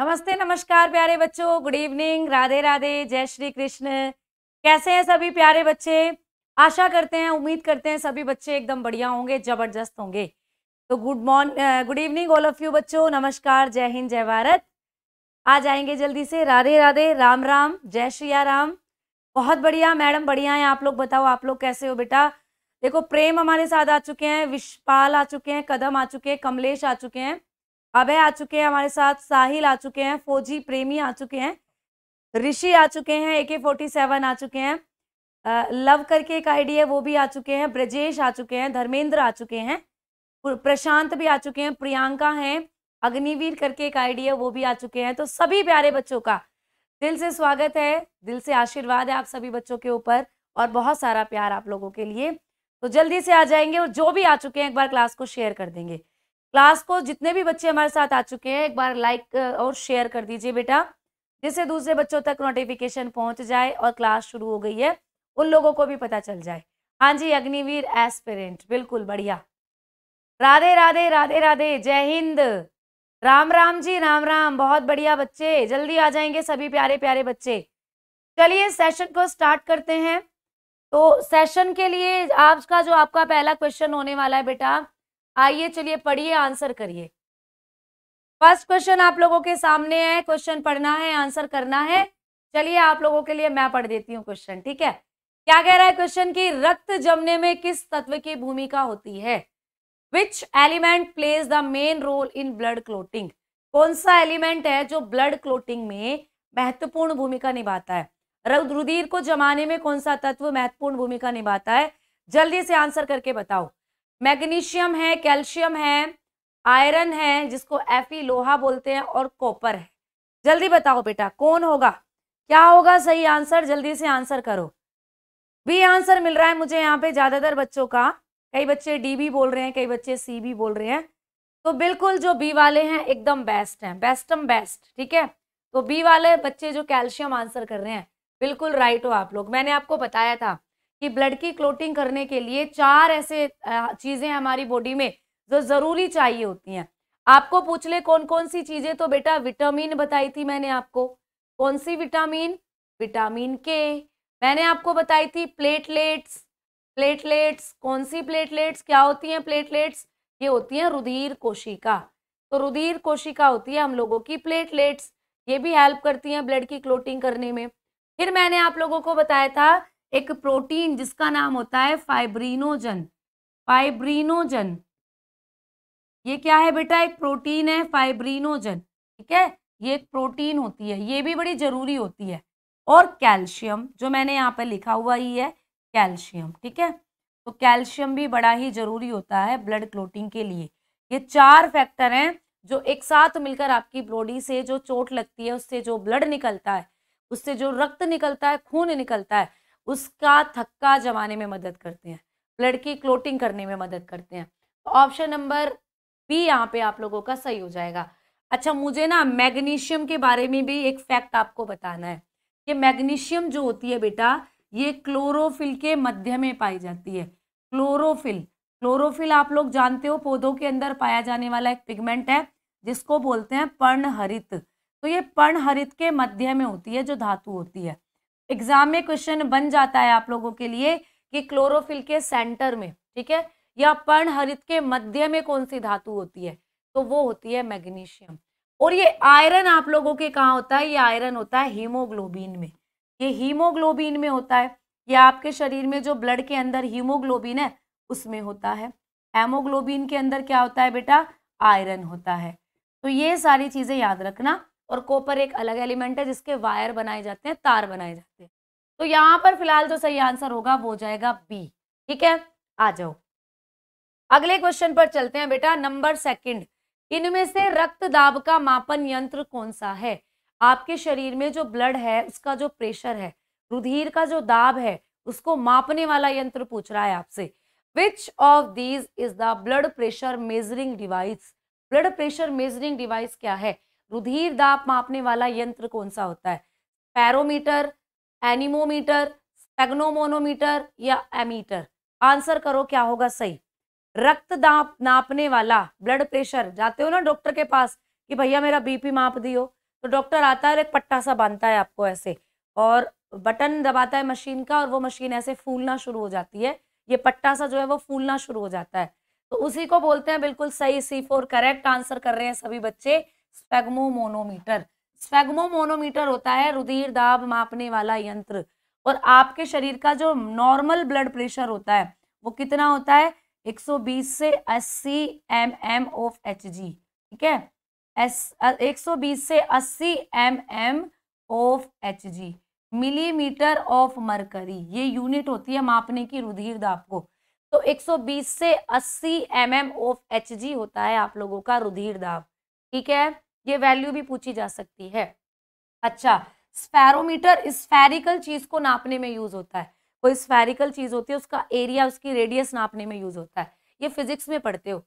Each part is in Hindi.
नमस्ते नमस्कार प्यारे बच्चों गुड इवनिंग राधे राधे जय श्री कृष्ण कैसे हैं सभी प्यारे बच्चे आशा करते हैं उम्मीद करते हैं सभी बच्चे एकदम बढ़िया होंगे जबरदस्त होंगे तो good morning good evening all of you बच्चों नमस्कार जय हिंद जय भारत आ जाएंगे जल्दी से राधे राधे राम राम जय श्रिया राम बहुत बढ़िया मैडम बढ़िया है आप लोग बताओ आप लोग कैसे हो बेटा देखो प्रेम हमारे साथ आ चुके हैं विशपाल आ चुके हैं कदम आ चुके हैं कमलेश आ चुके हैं अभय आ चुके हैं हमारे साथ साहिल आ चुके हैं फौजी प्रेमी आ चुके हैं ऋषि आ चुके हैं ए के फोर्टी सेवन आ चुके हैं लव करके एक आईडी है वो भी आ चुके हैं ब्रजेश आ चुके हैं धर्मेंद्र आ चुके हैं प्रशांत भी आ चुके हैं प्रियंका हैं अग्निवीर करके एक आईडी है वो भी आ चुके हैं तो सभी प्यारे बच्चों का दिल से स्वागत है दिल से आशीर्वाद है आप सभी बच्चों के ऊपर और बहुत सारा प्यार आप लोगों के लिए तो जल्दी से आ जाएंगे और जो भी आ चुके हैं एक बार क्लास को शेयर कर देंगे क्लास को जितने भी बच्चे हमारे साथ आ चुके हैं एक बार लाइक और शेयर कर दीजिए बेटा जिससे दूसरे बच्चों तक नोटिफिकेशन पहुंच जाए और क्लास शुरू हो गई है उन लोगों को भी पता चल जाए हाँ जी अग्निवीर एस्पिरेंट बिल्कुल बढ़िया राधे राधे राधे राधे जय हिंद राम राम जी राम राम बहुत बढ़िया बच्चे जल्दी आ जाएंगे सभी प्यारे प्यारे बच्चे चलिए सेशन को स्टार्ट करते हैं तो सेशन के लिए आज का जो आपका पहला क्वेश्चन होने वाला है बेटा आइए चलिए पढ़िए आंसर करिए फर्स्ट क्वेश्चन आप लोगों के सामने है क्वेश्चन पढ़ना है आंसर करना है चलिए आप लोगों के लिए मैं पढ़ देती हूँ क्वेश्चन ठीक है क्या कह रहा है क्वेश्चन की रक्त जमने में किस तत्व की भूमिका होती है which element plays the main role in blood clotting कौन सा एलिमेंट है जो ब्लड क्लोटिंग में महत्वपूर्ण भूमिका निभाता है रुधिर को जमाने में कौन सा तत्व महत्वपूर्ण भूमिका निभाता है जल्दी से आंसर करके बताओ मैग्नीशियम है कैल्शियम है आयरन है जिसको एफी लोहा बोलते हैं और कॉपर है जल्दी बताओ बेटा कौन होगा क्या होगा सही आंसर जल्दी से आंसर करो बी आंसर मिल रहा है मुझे यहाँ पे ज़्यादातर बच्चों का कई बच्चे डी भी बोल रहे हैं कई बच्चे सी भी बोल रहे हैं तो बिल्कुल जो बी वाले हैं एकदम बेस्ट हैं बेस्टम बेस्ट ठीक है तो बी वाले बच्चे जो कैल्शियम आंसर कर रहे हैं बिल्कुल राइट हो आप लोग मैंने आपको बताया था कि ब्लड की क्लोटिंग करने के लिए चार ऐसे चीज़ें हमारी बॉडी में जो ज़रूरी चाहिए होती हैं आपको पूछ ले कौन कौन सी चीज़ें तो बेटा विटामिन बताई थी मैंने आपको कौन सी विटामिन विटामिन के मैंने आपको बताई थी प्लेटलेट्स प्लेटलेट्स कौन सी प्लेटलेट्स क्या होती हैं प्लेटलेट्स ये होती हैं रुधिर कोशिका तो रुधिर कोशिका होती है हम लोगों की प्लेटलेट्स ये भी हेल्प करती हैं ब्लड की क्लोटिंग करने में फिर मैंने आप लोगों को बताया था एक प्रोटीन जिसका नाम होता है फाइब्रीनोजन फाइब्रीनोजन ये क्या है बेटा एक प्रोटीन है फाइब्रीनोजन ठीक है ये एक प्रोटीन होती है ये भी बड़ी जरूरी होती है और कैल्शियम जो मैंने यहाँ पर लिखा हुआ ही है कैल्शियम ठीक है तो कैल्शियम भी बड़ा ही जरूरी होता है ब्लड क्लोटिंग के लिए ये चार फैक्टर हैं जो एक साथ मिलकर आपकी बॉडी से जो चोट लगती है उससे जो ब्लड निकलता है उससे जो रक्त निकलता है खून निकलता है उसका थक्का जमाने में मदद करते हैं ब्लड की क्लोटिंग करने में मदद करते हैं तो ऑप्शन नंबर बी यहाँ पे आप लोगों का सही हो जाएगा अच्छा मुझे ना मैग्नीशियम के बारे में भी एक फैक्ट आपको बताना है कि मैग्नीशियम जो होती है बेटा ये क्लोरोफिल के मध्य में पाई जाती है क्लोरोफिल क्लोरोफिल आप लोग जानते हो पौधों के अंदर पाया जाने वाला एक पिगमेंट है जिसको बोलते हैं पर्णहरित तो ये पर्णहरित के मध्य में होती है जो धातु होती है एग्जाम में क्वेश्चन बन जाता है आप लोगों के लिए कि क्लोरोफिल के सेंटर में ठीक है या पर्णहरित के मध्य में कौन सी धातु होती है तो वो होती है मैग्नीशियम और ये आयरन आप लोगों के कहाँ होता है ये आयरन होता है हीमोग्लोबिन में ये हीमोग्लोबिन में होता है या आपके शरीर में जो ब्लड के अंदर हीमोग्लोबिन है उसमें होता है हेमोग्लोबिन के अंदर क्या होता है बेटा आयरन होता है तो ये सारी चीज़ें याद रखना और कॉपर एक अलग एलिमेंट है जिसके वायर बनाए जाते हैं तार बनाए जाते हैं तो यहाँ पर फिलहाल जो सही आंसर होगा वो जाएगा बी ठीक है आ जाओ अगले क्वेश्चन पर चलते हैं बेटा नंबर सेकंड इनमें से रक्त दाब का मापन यंत्र कौन सा है आपके शरीर में जो ब्लड है उसका जो प्रेशर है रुधिर का जो दाब है उसको मापने वाला यंत्र पूछ रहा है आपसे which of these is the blood pressure measuring device blood pressure measuring device क्या है रुधिर दाप मापने वाला यंत्र कौन सा होता है पैरोमीटर एनिमोमीटर स्पेग्नोमोनोमीटर या एमीटर आंसर करो क्या होगा सही रक्त दाप नापने वाला ब्लड प्रेशर जाते हो ना डॉक्टर के पास कि भैया मेरा बीपी माप दियो तो डॉक्टर आता है और एक पट्टा सा बांधता है आपको ऐसे और बटन दबाता है मशीन का और वो मशीन ऐसे फूलना शुरू हो जाती है ये पट्टा सा जो है वो फूलना शुरू हो जाता है तो उसी को बोलते हैं बिल्कुल सही सी फोर करेक्ट आंसर कर रहे हैं सभी बच्चे स्पेगमोमोनोमीटर स्पेगमोमोनोमीटर होता है रुधिर दाब मापने वाला यंत्र और आपके शरीर का जो नॉर्मल ब्लड प्रेशर होता है वो कितना होता है 120 से 80 M M of H G ठीक है एस 120 से 80 M M of H G millimetre of mercury ये यूनिट होती है मापने की रुधिर दाब को तो 120 से 80 M M of H G होता है आप लोगों का रुधिर दाब ठीक है ये वैल्यू भी पूछी जा सकती है अच्छा स्पैरोमीटर स्फेरिकल चीज को नापने में यूज होता है कोई स्फेरिकल चीज होती है उसका एरिया उसकी रेडियस नापने में यूज होता है ये फिजिक्स में पढ़ते हो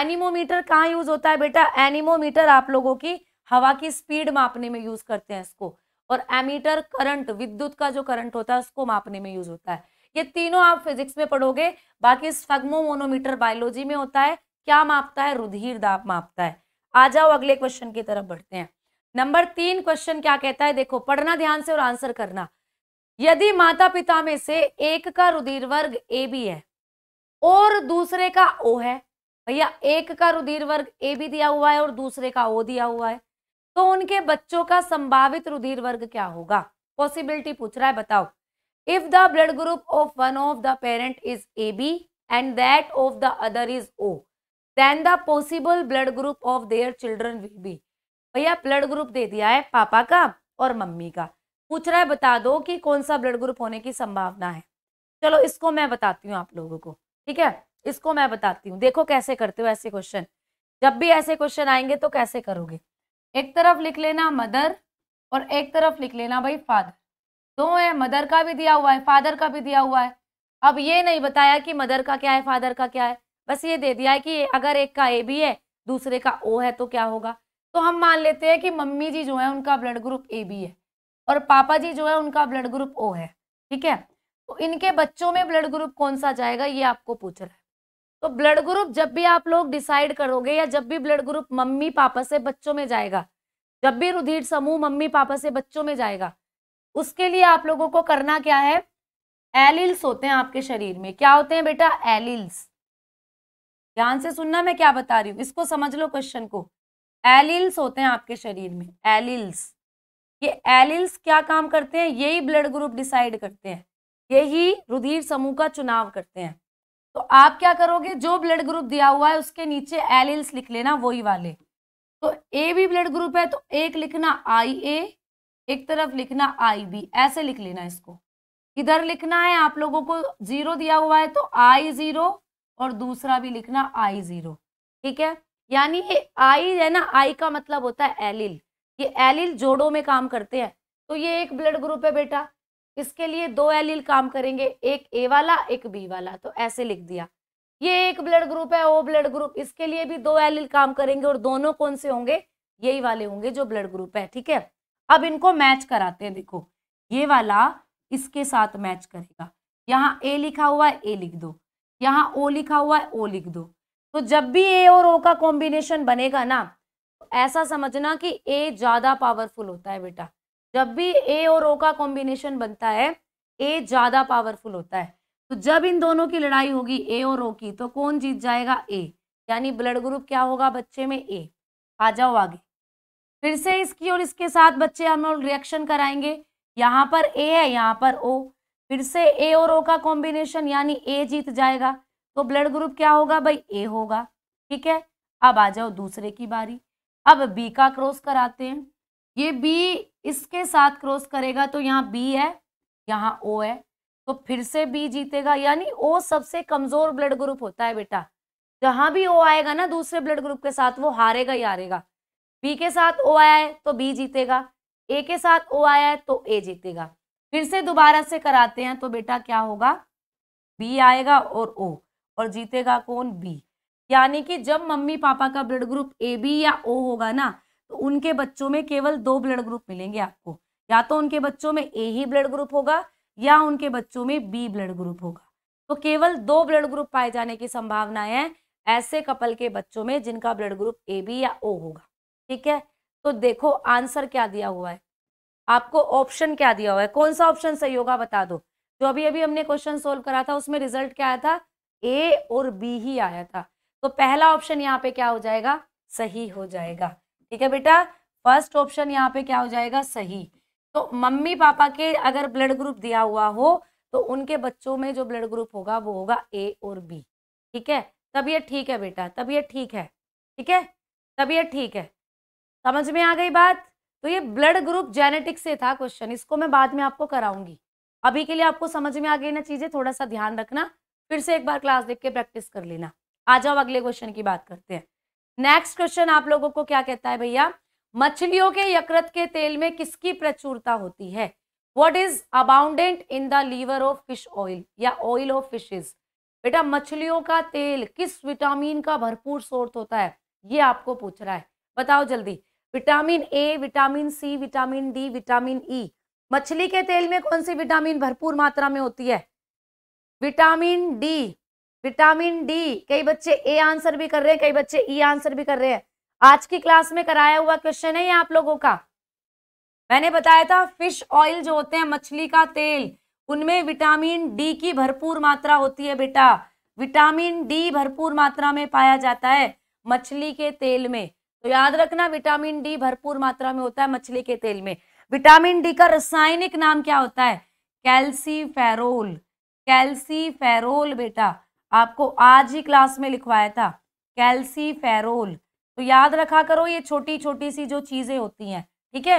एनिमोमीटर कहाँ यूज होता है बेटा एनिमोमीटर आप लोगों की हवा की स्पीड मापने में यूज करते हैं इसको और एमीटर करंट विद्युत का जो करंट होता है उसको मापने में यूज होता है ये तीनों आप फिजिक्स में पढ़ोगे बाकी स्फग्मोमोनोमीटर बायोलॉजी में होता है क्या मापता है रुधिर दाप मापता है आ जाओ अगले क्वेश्चन की तरफ बढ़ते हैं नंबर तीन क्वेश्चन क्या कहता है देखो पढ़ना ध्यान से और आंसर करना यदि माता पिता में से एक का रुधिर वर्ग ए बी है और दूसरे का ओ है भैया एक का रुधिर वर्ग ए भी दिया हुआ है और दूसरे का ओ दिया हुआ है तो उनके बच्चों का संभावित रुधिर वर्ग क्या होगा पॉसिबिलिटी पूछ रहा है बताओ if the blood group of one of the parent is A B and that of the other is O then the possible blood group of their children will be भैया ब्लड ग्रुप दे दिया है पापा का और मम्मी का पूछ रहा है बता दो कि कौन सा ब्लड ग्रुप होने की संभावना है चलो इसको मैं बताती हूँ आप लोगों को ठीक है इसको मैं बताती हूँ देखो कैसे करते हो ऐसे क्वेश्चन जब भी ऐसे क्वेश्चन आएंगे तो कैसे करोगे एक तरफ लिख लेना मदर और एक तरफ लिख लेना भाई फादर दो है मदर का भी दिया हुआ है फादर का भी दिया हुआ है अब ये नहीं बताया कि मदर का क्या है फादर का क्या है बस ये दे दिया है कि अगर एक का ए बी है दूसरे का ओ है तो क्या होगा तो हम मान लेते हैं कि मम्मी जी जो है उनका ब्लड ग्रुप ए बी है और पापा जी जो है उनका ब्लड ग्रुप ओ है ठीक है तो इनके बच्चों में ब्लड ग्रुप कौन सा जाएगा ये आपको पूछ रहा है तो ब्लड ग्रुप जब भी आप लोग डिसाइड करोगे या जब भी ब्लड ग्रुप मम्मी पापा से बच्चों में जाएगा जब भी रुधिर समूह मम्मी पापा से बच्चों में जाएगा उसके लिए आप लोगों को करना क्या है एलिल्स होते हैं आपके शरीर में क्या होते हैं बेटा एलिल्स ध्यान से सुनना मैं क्या बता रही हूँ इसको समझ लो क्वेश्चन को एलिल्स होते हैं आपके शरीर में एलिल्स ये एलिल्स क्या काम करते हैं यही ब्लड ग्रुप डिसाइड करते हैं यही रुधिर समूह का चुनाव करते हैं तो आप क्या करोगे जो ब्लड ग्रुप दिया हुआ है उसके नीचे एलिल्स लिख लेना वही वाले तो ए भी ब्लड ग्रुप है तो एक लिखना आई ए एक तरफ लिखना आई बी ऐसे लिख लेना इसको इधर लिखना है आप लोगों को जीरो दिया हुआ है तो आई जीरो और दूसरा भी लिखना आई जीरो ठीक है यानी ये आई है ना आई का मतलब होता है एलिल ये एलिल जोड़ों में काम करते हैं तो ये एक ब्लड ग्रुप है बेटा इसके लिए दो एलिल काम करेंगे एक ए वाला एक बी वाला तो ऐसे लिख दिया ये एक ब्लड ग्रुप है ओ ब्लड ग्रुप इसके लिए भी दो एलिल काम करेंगे और दोनों कौन से होंगे यही वाले होंगे जो ब्लड ग्रुप है ठीक है अब इनको मैच कराते हैं देखो ये वाला इसके साथ मैच करेगा यहाँ ए लिखा हुआ है ए लिख दो यहाँ ओ लिखा हुआ है ओ लिख दो तो जब भी ए और ओ का कॉम्बिनेशन बनेगा ना तो ऐसा समझना कि ए ज़्यादा पावरफुल होता है बेटा जब भी ए और ओ का कॉम्बिनेशन बनता है ए ज़्यादा पावरफुल होता है तो जब इन दोनों की लड़ाई होगी ए और ओ की तो कौन जीत जाएगा ए यानी ब्लड ग्रुप क्या होगा बच्चे में ए आ जाओ आगे फिर से इसकी और इसके साथ बच्चे हम लोग रिएक्शन कराएंगे यहाँ पर ए है यहाँ पर ओ फिर से ए और ओ का कॉम्बिनेशन यानी ए जीत जाएगा तो ब्लड ग्रुप क्या होगा भाई ए होगा ठीक है अब आ जाओ दूसरे की बारी अब बी का क्रॉस कराते हैं ये बी इसके साथ क्रॉस करेगा तो यहाँ बी है यहाँ ओ है तो फिर से बी जीतेगा यानी ओ सबसे कमजोर ब्लड ग्रुप होता है बेटा जहां भी ओ आएगा ना दूसरे ब्लड ग्रुप के साथ वो हारेगा ही हारेगा बी के साथ ओ आया है तो बी जीतेगा ए के साथ ओ आया है तो ए जीतेगा फिर से दोबारा से कराते हैं तो बेटा क्या होगा बी आएगा और ओ और जीतेगा कौन बी यानी कि जब मम्मी पापा का ब्लड ग्रुप ए बी या ओ होगा ना तो उनके बच्चों में केवल दो ब्लड ग्रुप मिलेंगे आपको या तो उनके बच्चों में ए ही ब्लड ग्रुप होगा या उनके बच्चों में बी ब्लड ग्रुप होगा तो केवल दो ब्लड ग्रुप पाए जाने की संभावना है ऐसे कपल के बच्चों में जिनका ब्लड ग्रुप ए बी या ओ होगा ठीक है तो देखो आंसर क्या दिया हुआ है आपको ऑप्शन क्या दिया हुआ है कौन सा ऑप्शन सही होगा बता दो जो अभी अभी हमने क्वेश्चन सोल्व करा था उसमें रिजल्ट क्या आया था ए और बी ही आया था तो पहला ऑप्शन यहाँ पे क्या हो जाएगा सही हो जाएगा ठीक है बेटा फर्स्ट ऑप्शन यहाँ पे क्या हो जाएगा सही तो मम्मी पापा के अगर ब्लड ग्रुप दिया हुआ हो तो उनके बच्चों में जो ब्लड ग्रुप होगा वो होगा ए और बी ठीक है तब ये ठीक है बेटा तब ये ठीक है ठीक है तब ये ठीक है समझ में आ गई बात तो ये ब्लड ग्रुप जेनेटिक से था क्वेश्चन इसको मैं बाद में आपको कराऊंगी अभी के लिए आपको समझ में आ गई ना चीजें थोड़ा सा ध्यान रखना फिर से एक बार क्लास देख के प्रैक्टिस कर लेना आ जाओ अगले क्वेश्चन की बात करते हैं नेक्स्ट क्वेश्चन आप लोगों को क्या कहता है भैया मछलियों के यकृत के तेल में किसकी प्रचुरता होती है what is abundant in the liver of fish oil या ऑयल ऑफ फिशेज बेटा मछलियों का तेल किस विटामिन का भरपूर सोर्स होता है ये आपको पूछ रहा है बताओ जल्दी vitamin A vitamin C vitamin D vitamin E e. मछली के तेल में कौन सी विटामिन भरपूर मात्रा में होती है विटामिन डी विटामिन डी कई बच्चे ए आंसर भी कर रहे हैं कई बच्चे ई e आंसर भी कर रहे हैं आज की क्लास में कराया हुआ क्वेश्चन है ये आप लोगों का मैंने बताया था फिश ऑयल जो होते हैं मछली का तेल उनमें विटामिन डी की भरपूर मात्रा होती है बेटा विटामिन डी भरपूर मात्रा में पाया जाता है मछली के तेल में तो याद रखना विटामिन डी भरपूर मात्रा में होता है मछली के तेल में विटामिन डी का रासायनिक नाम क्या होता है फेरोल कैल्सी फेरोल बेटा आपको आज ही क्लास में लिखवाया था कैल्सी फेरोल तो याद रखा करो ये छोटी छोटी सी जो चीजें होती हैं ठीक है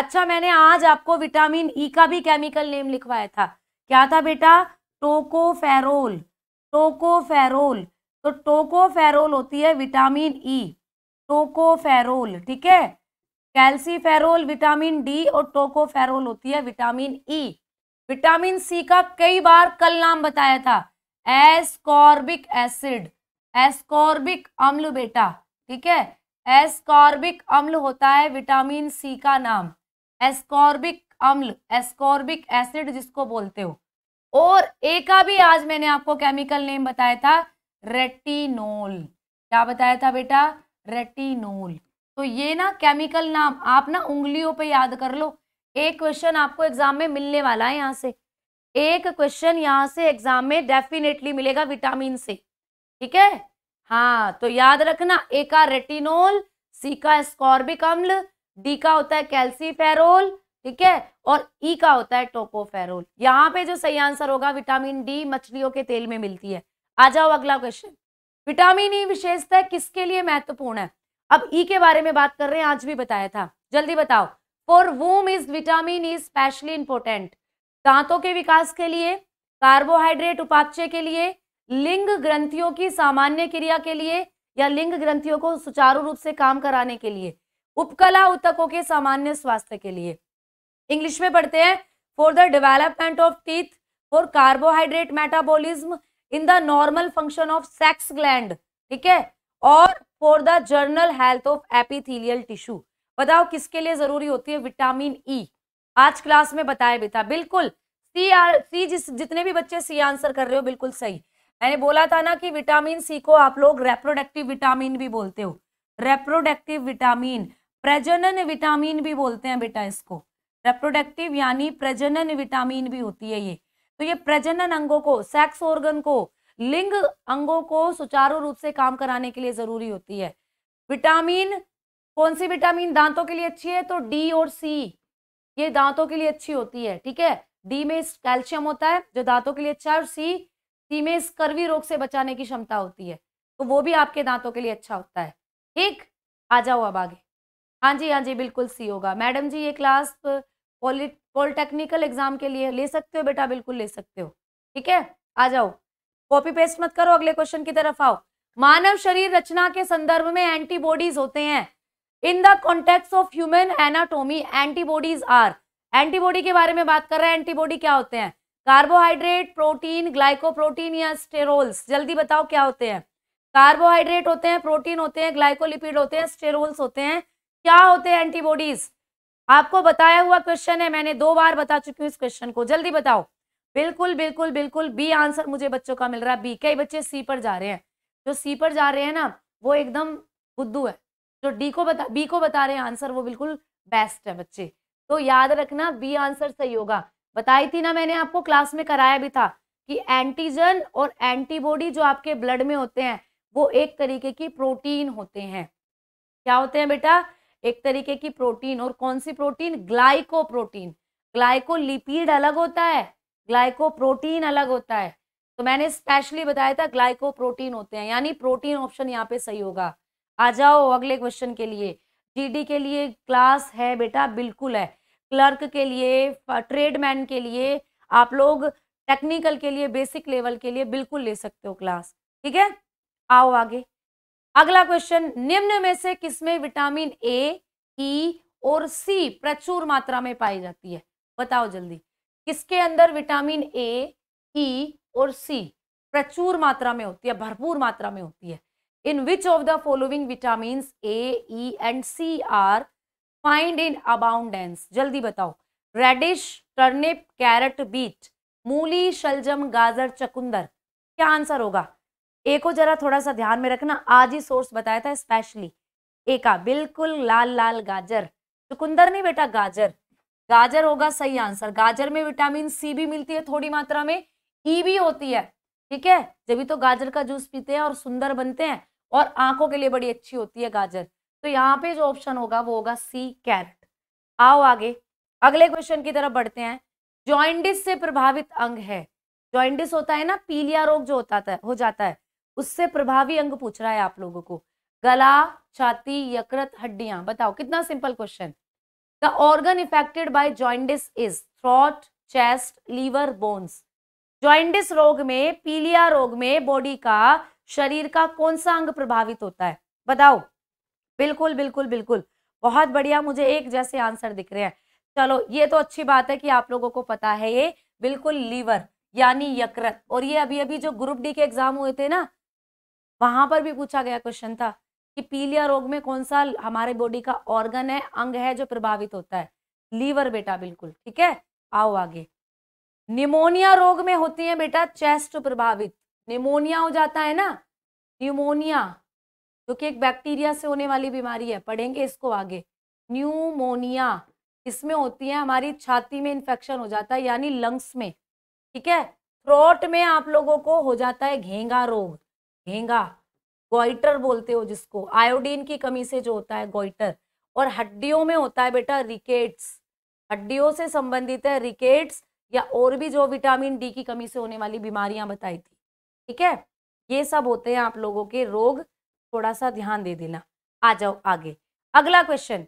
अच्छा मैंने आज आपको विटामिन ई e का भी केमिकल नेम लिखवाया था क्या था बेटा टोकोफेरोल टोकोफेरोल तो टोकोफेरोल होती है विटामिन ई e. टोकोफेरोल ठीक है कैल्सीफेरोल विटामिन डी और टोकोफेरोल होती है vitamin E e. Vitamin C का कई बार कल नाम बताया था एस्कॉर्बिक एसिड एस्कॉर्बिक अम्ल बेटा ठीक है एस्कॉर्बिक अम्ल होता है विटामिन सी का नाम एस्कॉर्बिक अम्ल एस्कॉर्बिक एसिड जिसको बोलते हो और ए का भी आज मैंने आपको केमिकल नेम बताया था रेटिनोल क्या बताया था बेटा रेटिनोल तो ये ना केमिकल नाम आप ना उंगलियों पे याद कर लो एक क्वेश्चन आपको एग्जाम में मिलने वाला है यहाँ से एक क्वेश्चन यहाँ से एग्जाम में डेफिनेटली मिलेगा विटामिन से ठीक है हाँ तो याद रखना ए का रेटिनोल सी का स्कॉर्बिक अम्ल डी का होता है कैल्सीफेरोल ठीक है और ई e का होता है फेरोल यहाँ पे जो सही आंसर होगा विटामिन डी मछलियों के तेल में मिलती है आ जाओ अगला क्वेश्चन विटामिन ई विशेषता किसके लिए महत्वपूर्ण है अब ई के बारे में बात कर रहे हैं आज भी बताया था जल्दी बताओ for whom is vitamin E specially important दांतों के विकास के लिए कार्बोहाइड्रेट उपापचय के लिए लिंग ग्रंथियों की सामान्य क्रिया के लिए या लिंग ग्रंथियों को सुचारू रूप से काम कराने के लिए उपकला उतकों के सामान्य स्वास्थ्य के लिए इंग्लिश में पढ़ते हैं for the development of teeth for carbohydrate metabolism in the normal function of sex gland ठीक है और for the general health of epithelial tissue बताओ किसके लिए जरूरी होती है विटामिन ई e. आज क्लास में बताया भी था बिल्कुल सी आर सी जिस जितने भी बच्चे सी आंसर कर रहे हो बिल्कुल सही मैंने बोला था ना कि विटामिन सी को आप लोग रेप्रोडक्टिव विटामिन भी बोलते हो रेप्रोडक्टिव विटामिन प्रजनन विटामिन भी बोलते हैं बेटा इसको रेप्रोडक्टिव यानी प्रजनन विटामिन भी होती है ये तो ये प्रजनन अंगों को सेक्स ऑर्गन को लिंग अंगों को सुचारू रूप से काम कराने के लिए जरूरी होती है विटामिन कौन सी विटामिन दांतों के लिए अच्छी है तो डी और सी ये दांतों के लिए अच्छी होती है ठीक है डी में कैल्शियम होता है जो दांतों के लिए अच्छा है और सी सी में स्कर्वी रोग से बचाने की क्षमता होती है तो वो भी आपके दांतों के लिए अच्छा होता है ठीक आ जाओ अब आगे हाँ जी हाँ जी बिल्कुल सी होगा मैडम जी ये क्लास पॉलिटेक्निकल एग्जाम के लिए ले सकते हो बेटा बिल्कुल ले सकते हो ठीक है आ जाओ कॉपी पेस्ट मत करो अगले क्वेश्चन की तरफ आओ मानव शरीर रचना के संदर्भ में एंटीबॉडीज होते हैं in the context of human anatomy antibodies are antibody के बारे में बात कर रहे हैं एंटीबॉडी क्या होते हैं कार्बोहाइड्रेट प्रोटीन ग्लाइकोप्रोटीन या स्टेरोल्स जल्दी बताओ क्या होते हैं कार्बोहाइड्रेट होते हैं प्रोटीन होते हैं ग्लाइकोलिपिड होते हैं स्टेरोल्स होते हैं क्या होते हैं एंटीबॉडीज आपको बताया हुआ क्वेश्चन है मैंने दो बार बता चुकी हूँ इस क्वेश्चन को जल्दी बताओ बिल्कुल बिल्कुल बिल्कुल बी आंसर मुझे बच्चों का मिल रहा है बी कई बच्चे सी पर जा रहे हैं जो सी पर जा रहे हैं ना वो एकदम बुद्धू है जो डी को बता बी को बता रहे हैं आंसर वो बिल्कुल बेस्ट है बच्चे तो याद रखना बी आंसर सही होगा बताई थी ना मैंने आपको क्लास में कराया भी था कि एंटीजन और एंटीबॉडी जो आपके ब्लड में होते हैं वो एक तरीके की प्रोटीन होते हैं क्या होते हैं बेटा एक तरीके की प्रोटीन और कौन सी protein glycoprotein glycolipid अलग होता है ग्लाइको प्रोटीन अलग होता है तो मैंने स्पेशली बताया था ग्लाइको प्रोटीन होते हैं यानी प्रोटीन ऑप्शन यहाँ पे सही होगा आ जाओ अगले क्वेश्चन के लिए जीडी के लिए क्लास है बेटा बिल्कुल है क्लर्क के लिए ट्रेडमैन के लिए आप लोग टेक्निकल के लिए बेसिक लेवल के लिए बिल्कुल ले सकते हो क्लास ठीक है आओ आगे अगला क्वेश्चन निम्न में से किसमें विटामिन ए ई e, और सी प्रचुर मात्रा में पाई जाती है बताओ जल्दी किसके अंदर विटामिन ए ई e, और सी प्रचुर मात्रा में होती है भरपूर मात्रा में होती है in which of the following vitamin A E and C are find in abundance जल्दी बताओ रेडिश टर्निप कैरेट बीट मूली शलजम गाजर चकुंदर क्या आंसर होगा ए को जरा थोड़ा सा ध्यान में रखना आज ही सोर्स बताया था स्पेशली ए का बिल्कुल लाल लाल गाजर चुकुंदर नहीं बेटा गाजर गाजर होगा सही आंसर गाजर में विटामिन सी भी मिलती है थोड़ी मात्रा में ई e भी होती है ठीक है जब तो गाजर का जूस पीते हैं और सुंदर बनते हैं और आंखों के लिए बड़ी अच्छी होती है गाजर तो यहाँ पे जो ऑप्शन होगा वो होगा सी कैरेट आओ आगे अगले क्वेश्चन की तरफ बढ़ते हैं ज्वाइंडिस से प्रभावित अंग है ज्वाइंडिस होता है ना पीलिया रोग जो होता है हो जाता है उससे प्रभावी अंग पूछ रहा है आप लोगों को गला छाती यकृत हड्डियां बताओ कितना simple question the organ affected by jaundice is throat chest liver bones jaundice रोग में पीलिया रोग में बॉडी का शरीर का कौन सा अंग प्रभावित होता है बताओ बिल्कुल बिल्कुल बिल्कुल बहुत बढ़िया मुझे एक जैसे आंसर दिख रहे हैं चलो ये तो अच्छी बात है कि आप लोगों को पता है ये बिल्कुल लीवर यानी यकृत और ये अभी अभी जो ग्रुप डी के एग्जाम हुए थे ना वहां पर भी पूछा गया क्वेश्चन था कि पीलिया रोग में कौन सा हमारे बॉडी का ऑर्गन है अंग है जो प्रभावित होता है लीवर बेटा बिल्कुल ठीक है आओ आगे निमोनिया रोग में होती है बेटा चेस्ट प्रभावित निमोनिया हो जाता है ना न्यूमोनिया जो कि एक बैक्टीरिया से होने वाली बीमारी है पढ़ेंगे इसको आगे न्यूमोनिया इसमें होती है हमारी छाती में इन्फेक्शन हो जाता है यानी लंग्स में ठीक है थ्रोट में आप लोगों को हो जाता है घेंगा रोग रहेगा गोइटर बोलते हो जिसको आयोडीन की कमी से जो होता है गोइटर और हड्डियों में होता है बेटा रिकेट्स हड्डियों से संबंधित है रिकेट्स या और भी जो विटामिन डी की कमी से होने वाली बीमारियां बताई थी ठीक है ये सब होते हैं आप लोगों के रोग थोड़ा सा ध्यान दे देना आ जाओ आगे अगला क्वेश्चन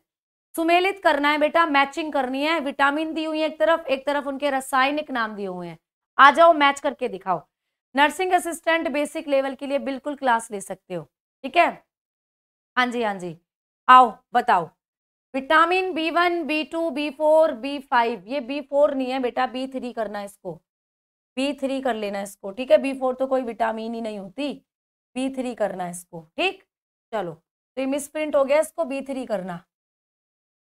सुमेलित करना है बेटा मैचिंग करनी है विटामिन दी हुई है एक तरफ एक तरफ उनके रासायनिक नाम दिए हुए हैं आ जाओ मैच करके दिखाओ नर्सिंग असिस्टेंट बेसिक लेवल के लिए बिल्कुल क्लास ले सकते हो ठीक है हाँ जी हाँ जी आओ बताओ vitamin B one B two B four B five ये बी फोर नहीं है बेटा बी थ्री करना इसको बी थ्री कर लेना इसको ठीक है बी फोर तो कोई विटामिन ही नहीं होती बी थ्री करना इसको ठीक चलो तो ये मिस प्रिंट हो गया इसको बी थ्री करना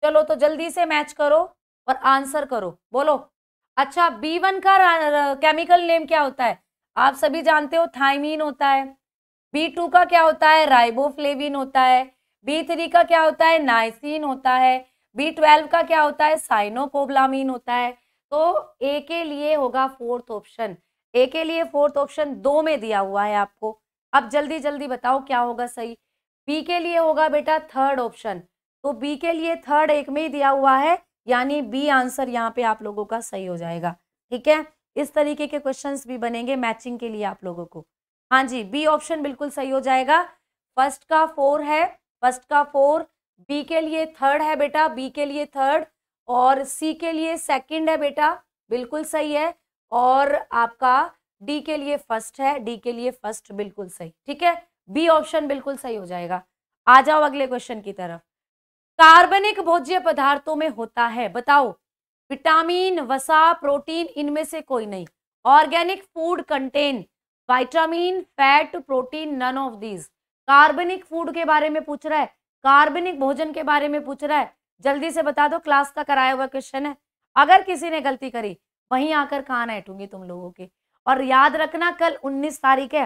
चलो तो जल्दी से मैच करो और आंसर करो बोलो अच्छा बी वन का केमिकल नेम क्या होता है आप सभी जानते हो थाइमीन होता है बी टू का क्या होता है राइबोफ्लेविन होता है बी थ्री का क्या होता है नाइसिन होता है बी ट्वेल्व का क्या होता है साइनोकोबलामीन होता है तो ए के लिए होगा फोर्थ ऑप्शन ए के लिए फोर्थ ऑप्शन दो में दिया हुआ है आपको अब जल्दी जल्दी बताओ क्या होगा सही बी के लिए होगा बेटा थर्ड ऑप्शन तो बी के लिए थर्ड एक में ही दिया हुआ है यानी बी आंसर यहाँ पे आप लोगों का सही हो जाएगा ठीक है इस तरीके के क्वेश्चन भी बनेंगे मैचिंग के लिए आप लोगों को हाँ जी बी ऑप्शन बिल्कुल सही हो जाएगा फर्स्ट का फोर है फर्स्ट का फोर बी के लिए थर्ड है बेटा बी के लिए थर्ड और सी के लिए सेकंड है बेटा बिल्कुल सही है और आपका डी के लिए फर्स्ट है डी के लिए फर्स्ट बिल्कुल सही ठीक है बी ऑप्शन बिल्कुल सही हो जाएगा आ जाओ अगले क्वेश्चन की तरफ कार्बनिक भोज्य पदार्थों में होता है बताओ विटामिन वसा प्रोटीन इनमें से कोई नहीं organic food contain vitamin fat protein none of these कार्बनिक फूड के बारे में पूछ रहा है कार्बनिक भोजन के बारे में पूछ रहा है जल्दी से बता दो क्लास का कराया हुआ क्वेश्चन है अगर किसी ने गलती करी वहीं आकर कहा नैठूंगी तुम लोगों के और याद रखना कल 19 तारीख है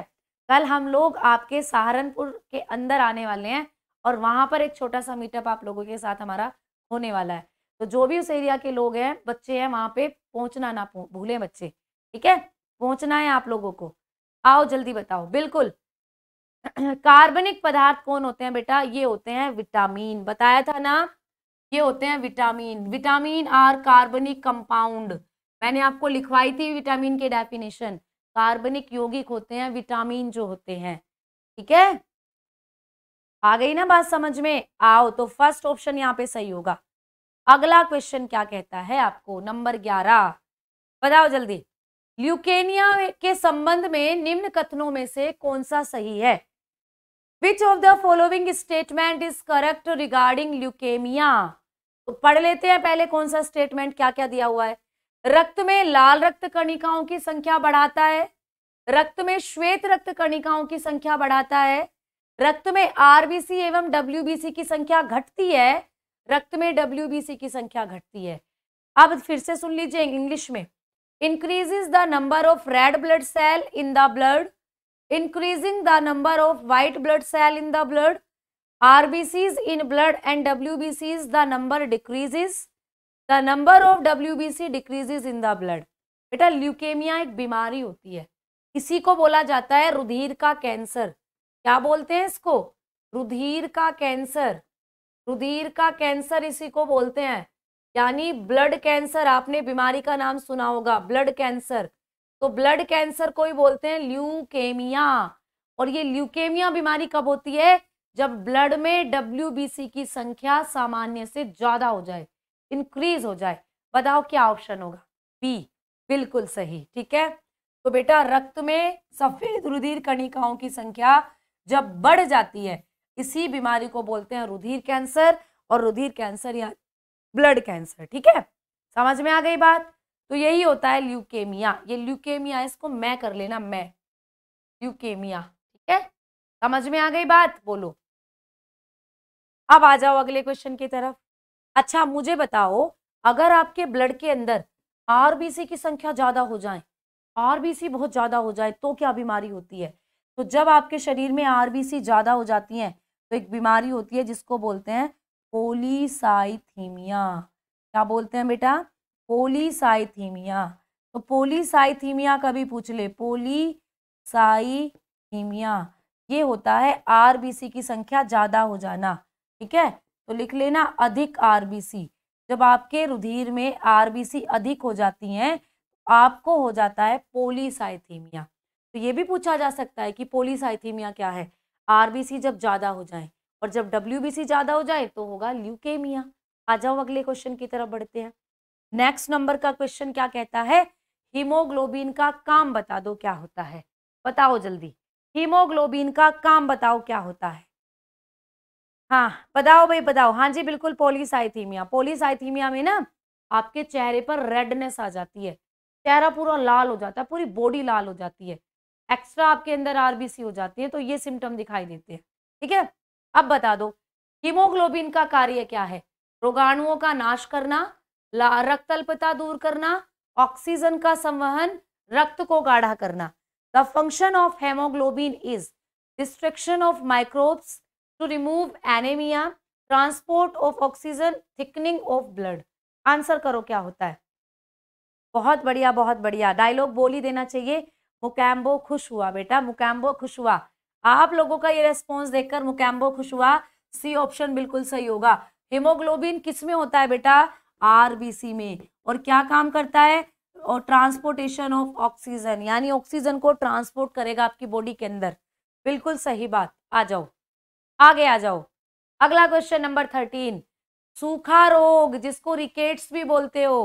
कल हम लोग आपके सहारनपुर के अंदर आने वाले हैं और वहां पर एक छोटा सा मीटअप आप लोगों के साथ हमारा होने वाला है तो जो भी उस एरिया के लोग हैं बच्चे हैं वहां पे पहुंचना ना भूलें बच्चे ठीक है पहुंचना है आप लोगों को आओ जल्दी बताओ बिल्कुल कार्बनिक पदार्थ कौन होते हैं बेटा ये होते हैं विटामिन बताया था ना ये होते हैं विटामिन विटामिन आर कार्बनिक कंपाउंड मैंने आपको लिखवाई थी विटामिन के डेफिनेशन कार्बनिक यौगिक होते हैं विटामिन जो होते हैं ठीक है आ गई ना बात समझ में आओ तो फर्स्ट ऑप्शन यहाँ पे सही होगा अगला क्वेश्चन क्या कहता है आपको नंबर ग्यारह बताओ जल्दी ल्यूकेनिया के संबंध में निम्न कथनों में से कौन सा सही है which of the following statement is correct regarding leukaemia तो पढ़ लेते हैं पहले कौन सा स्टेटमेंट क्या क्या दिया हुआ है रक्त में लाल रक्त कणिकाओं की संख्या बढ़ाता है रक्त में श्वेत रक्त कणिकाओं की संख्या बढ़ाता है रक्त में आरबीसी एवं डब्ल्यूबीसी की संख्या घटती है रक्त में डब्ल्यू की संख्या घटती है अब फिर से सुन लीजिए इंग्लिश में increases the number of red blood cell in the blood increasing the number of white blood cell in the blood R B Cs in blood and W B Cs the number decreases the number of W B C decreases in the blood बेटा ल्यूकेमिया एक बीमारी होती है इसी को बोला जाता है रुधिर का कैंसर क्या बोलते हैं इसको रुधिर का कैंसर रुधिर का कैंसर इसी को बोलते हैं यानी ब्लड कैंसर आपने बीमारी का नाम सुना होगा ब्लड कैंसर तो ब्लड कैंसर को ही बोलते हैं ल्यूकेमिया और ये ल्यूकेमिया बीमारी कब होती है जब ब्लड में डब्ल्यू की संख्या सामान्य से ज्यादा हो जाए इंक्रीज हो जाए बताओ क्या ऑप्शन होगा बी बिल्कुल सही ठीक है तो बेटा रक्त में सफेद रुधिर कणिकाओं की संख्या जब बढ़ जाती है इसी बीमारी को बोलते हैं रुधिर कैंसर और रुधिर कैंसर या ब्लड कैंसर ठीक है समझ में आ गई बात तो यही होता है ल्यूकेमिया ये ल्यूकेमिया इसको मैं कर लेना मैं ल्यूकेमिया ठीक है समझ में आ गई बात बोलो अब आ जाओ अगले क्वेश्चन की तरफ अच्छा मुझे बताओ अगर आपके ब्लड के अंदर आरबीसी की संख्या ज़्यादा हो जाए आरबीसी बहुत ज़्यादा हो जाए तो क्या बीमारी होती है तो जब आपके शरीर में आरबीसी ज़्यादा हो जाती है तो एक बीमारी होती है जिसको बोलते हैं पोलीसाइथीमिया क्या बोलते हैं बेटा पोलीसाइथीमिया तो पोलीसाइथीमिया का भी पूछ ले पोलीसाइथीमिया ये होता है आरबीसी की संख्या ज़्यादा हो जाना ठीक है तो लिख लेना अधिक आरबीसी जब आपके रुधिर में आरबीसी अधिक हो जाती हैं आपको हो जाता है पोलीसाइथीमिया तो ये भी पूछा जा सकता है कि पोलीसाइथीमिया क्या है आरबीसी जब ज़्यादा हो जाए और जब डब्ल्यू ज़्यादा हो जाए तो होगा ल्यूकेमिया आ जाओ अगले क्वेश्चन की तरफ बढ़ते हैं नेक्स्ट नंबर का क्वेश्चन क्या कहता है हीमोग्लोबिन का काम बता दो क्या होता है बताओ जल्दी हीमोग्लोबिन का काम बताओ क्या होता है हाँ बताओ भाई बताओ हाँ जी बिल्कुल पोलिसाइथीमिया पोलिसाइथीमिया में ना आपके चेहरे पर रेडनेस आ जाती है चेहरा पूरा लाल हो जाता है पूरी बॉडी लाल हो जाती है एक्स्ट्रा आपके अंदर आरबीसी हो जाती है तो ये सिम्टम दिखाई देते हैं ठीक है अब बता दो हीमोग्लोबिन का कार्य क्या है रोगाणुओं का नाश करना रक्तल्पता दूर करना ऑक्सीजन का संवहन रक्त को गाढ़ा करना the function of haemoglobin is destruction of microbes to remove anaemia transport of oxygen thickening of blood answer करो क्या होता है बहुत बढ़िया बहुत बढ़िया डायलॉग बोल ही देना चाहिए मुकैम्बो खुश हुआ बेटा मुकैम्बो खुश हुआ आप लोगों का ये रेस्पॉन्स देखकर मुकैम्बो खुश हुआ सी ऑप्शन बिल्कुल सही होगा हीमोग्लोबिन किस में होता है बेटा आरबीसी में और क्या काम करता है और ट्रांसपोर्टेशन ऑफ ऑक्सीजन यानी ऑक्सीजन को ट्रांसपोर्ट करेगा आपकी बॉडी के अंदर बिल्कुल सही बात आ जाओ आगे आ जाओ अगला क्वेश्चन नंबर थर्टीन सूखा रोग जिसको रिकेट्स भी बोलते हो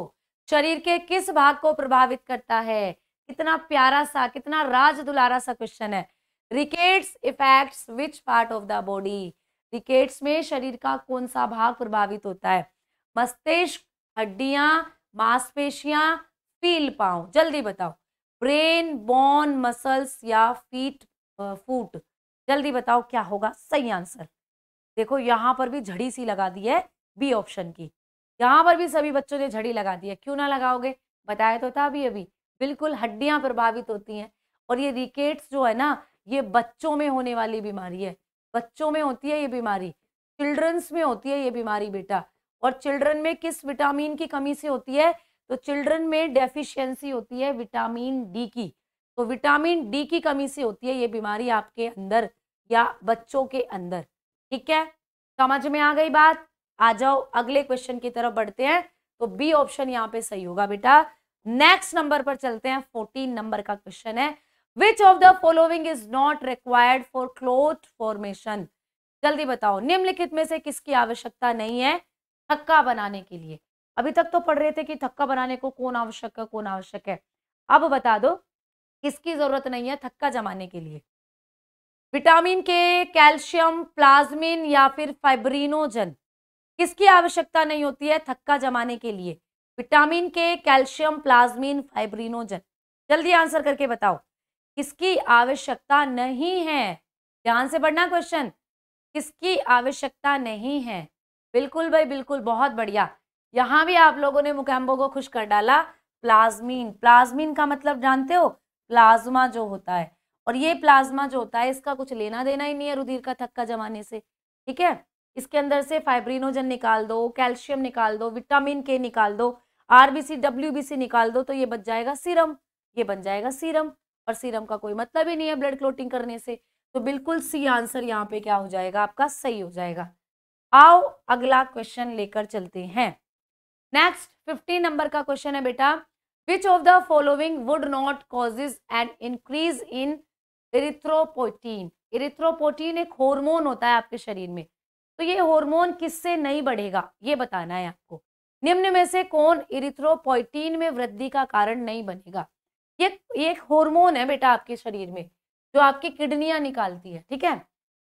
शरीर के किस भाग को प्रभावित करता है कितना प्यारा सा कितना राज दुलारा सा क्वेश्चन है rickets affects which part of the body rickets में शरीर का कौन सा भाग प्रभावित होता है मस्तिष्क हड्डियां मांसपेशियां फील पाओ जल्दी बताओ ब्रेन बोन मसल्स या फीट फूट जल्दी बताओ क्या होगा सही आंसर देखो यहाँ पर भी झड़ी सी लगा दी है बी ऑप्शन की यहाँ पर भी सभी बच्चों ने झड़ी लगा दी है क्यों ना लगाओगे बताया तो था अभी अभी बिल्कुल हड्डियां प्रभावित होती हैं और ये रिकेट्स जो है ना ये बच्चों में होने वाली बीमारी है बच्चों में होती है ये बीमारी चिल्ड्रंस में होती है ये बीमारी बेटा और चिल्ड्रन में किस विटामिन की कमी से होती है तो चिल्ड्रन में डेफिशिएंसी होती है विटामिन डी की तो विटामिन डी की कमी से होती है ये बीमारी आपके अंदर या बच्चों के अंदर ठीक है समझ में आ गई बात आ जाओ अगले क्वेश्चन की तरफ बढ़ते हैं तो बी ऑप्शन यहाँ पे सही होगा बेटा नेक्स्ट नंबर पर चलते हैं फोर्टीन नंबर का क्वेश्चन है which of the following is not required for clot formation जल्दी बताओ निम्नलिखित में से किसकी आवश्यकता नहीं है थक्का बनाने के लिए अभी तक तो पढ़ रहे थे कि थक्का बनाने को कौन आवश्यक है कौन आवश्यक है अब बता दो किसकी जरूरत नहीं है थक्का जमाने के लिए विटामिन के कैल्शियम प्लाज्मिन या फिर फाइब्रिनोजन किसकी आवश्यकता नहीं होती है थक्का जमाने के लिए vitamin K calcium plasmin fibrinogen जल्दी आंसर करके बताओ किसकी आवश्यकता नहीं है ध्यान से पढ़ना क्वेश्चन किसकी आवश्यकता नहीं है बिल्कुल भाई बिल्कुल बहुत बढ़िया यहाँ भी आप लोगों ने मुकैम्बो को खुश कर डाला प्लाज्मीन प्लाज्मीन का मतलब जानते हो प्लाज्मा जो होता है और ये प्लाज्मा जो होता है इसका कुछ लेना देना ही नहीं है रुधिर का थक्का जमाने से ठीक है इसके अंदर से फाइब्रिनोजन निकाल दो कैल्शियम निकाल दो विटामिन के निकाल दो आरबीसी सी निकाल दो तो ये बच जाएगा सीरम ये बन जाएगा सीरम और सीरम का कोई मतलब ही नहीं है ब्लड क्लोटिंग करने से तो बिल्कुल सी आंसर यहाँ पे क्या हो जाएगा आपका सही हो जाएगा आओ अगला क्वेश्चन लेकर चलते हैं नेक्स्ट फिफ्टीन नंबर का क्वेश्चन है बेटा which of the following would not causes an increase in erythropoietin erythropoietin एक हॉर्मोन होता है आपके शरीर में तो ये हॉर्मोन किससे नहीं बढ़ेगा ये बताना है आपको निम्न में से कौन इरिथ्रोपोइटीन में वृद्धि का कारण नहीं बनेगा ये एक हार्मोन है बेटा आपके शरीर में जो आपकी किडनियां निकालती है ठीक है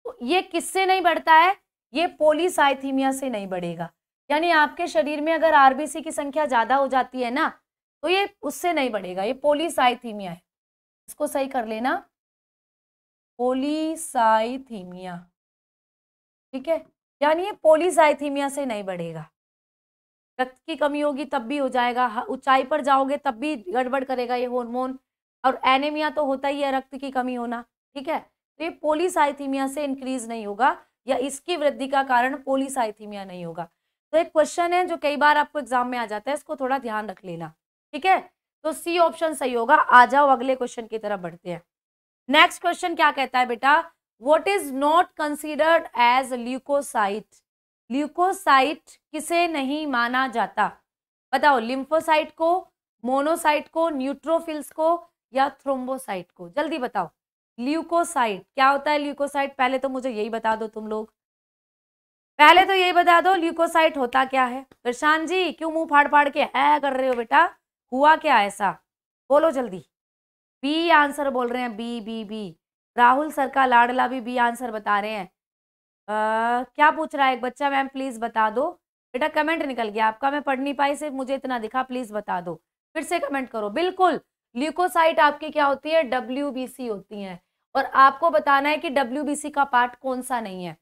तो ये किससे नहीं बढ़ता है ये पोलिसाइथीमिया से नहीं बढ़ेगा यानी आपके शरीर में अगर आरबीसी की संख्या ज़्यादा हो जाती है ना तो ये उससे नहीं बढ़ेगा ये पोलिसाइथीमिया है इसको सही कर लेना पोलिसाइथीमिया ठीक है यानी ये पोलिसाइथीमिया से नहीं बढ़ेगा रक्त की कमी होगी तब भी हो जाएगा ऊंचाई पर जाओगे तब भी गड़बड़ करेगा ये हॉर्मोन और एनेमिया तो होता ही है रक्त की कमी होना ठीक है तो ये पोलिसाइथीमिया से इंक्रीज नहीं होगा या इसकी वृद्धि का कारण पोलिसाइथीमिया नहीं होगा तो एक क्वेश्चन है जो कई बार आपको एग्जाम में आ जाता है इसको थोड़ा ध्यान रख लेना ठीक है तो सी ऑप्शन सही होगा आ जाओ अगले क्वेश्चन की तरफ बढ़ते हैं नेक्स्ट क्वेश्चन क्या कहता है बेटा what is not considered as leukocyte leukocyte किसे नहीं माना जाता बताओ लिम्फोसाइट को मोनोसाइट को न्यूट्रोफिल्स को या थ्रोम्बोसाइट को जल्दी बताओ ल्यूकोसाइट क्या होता है ल्यूकोसाइट पहले तो मुझे यही बता दो तुम लोग पहले तो यही बता दो ल्यूकोसाइट होता क्या है प्रशांत जी क्यों मुंह फाड़ फाड़ के है कर रहे हो बेटा हुआ क्या ऐसा बोलो जल्दी बी आंसर बोल रहे हैं B B B Rahul sir का लाडला भी बी आंसर बता रहे हैं आ, क्या पूछ रहा है एक बच्चा मैम प्लीज बता दो बेटा कमेंट निकल गया आपका मैं पढ़ नहीं पाई सिर्फ मुझे इतना दिखा प्लीज बता दो फिर से कमेंट करो बिल्कुल ल्यूकोसाइट आपकी क्या होती है डब्ल्यू होती है और आपको बताना है कि डब्ल्यू का पार्ट कौन सा नहीं है